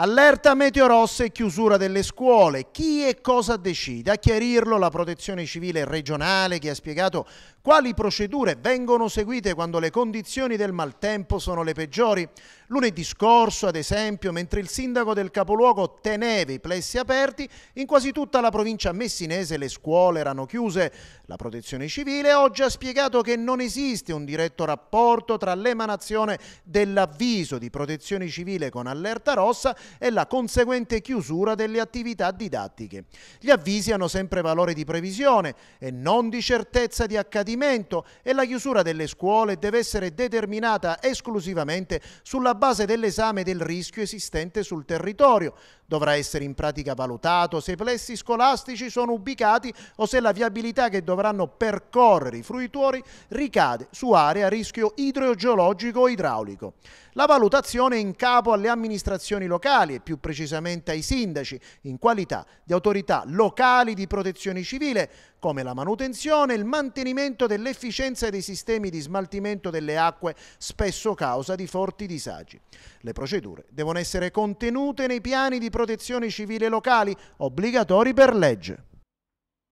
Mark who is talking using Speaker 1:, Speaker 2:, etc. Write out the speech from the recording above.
Speaker 1: Allerta meteo e chiusura delle scuole. Chi e cosa decide? A chiarirlo la protezione civile regionale che ha spiegato quali procedure vengono seguite quando le condizioni del maltempo sono le peggiori. Lunedì scorso, ad esempio, mentre il sindaco del capoluogo teneva i plessi aperti, in quasi tutta la provincia messinese le scuole erano chiuse. La protezione civile oggi ha spiegato che non esiste un diretto rapporto tra l'emanazione dell'avviso di protezione civile con allerta rossa e la conseguente chiusura delle attività didattiche. Gli avvisi hanno sempre valore di previsione e non di certezza di accadimento e la chiusura delle scuole deve essere determinata esclusivamente sulla base dell'esame del rischio esistente sul territorio, dovrà essere in pratica valutato se i plessi scolastici sono ubicati o se la viabilità che dovranno percorrere i fruitori ricade su aree a rischio idrogeologico o idraulico. La valutazione è in capo alle amministrazioni locali e più precisamente ai sindaci in qualità di autorità locali di protezione civile come la manutenzione e il mantenimento dell'efficienza dei sistemi di smaltimento delle acque spesso causa di forti disagi. Le procedure devono essere contenute nei piani di protezione protezione civile locali, obbligatori per legge.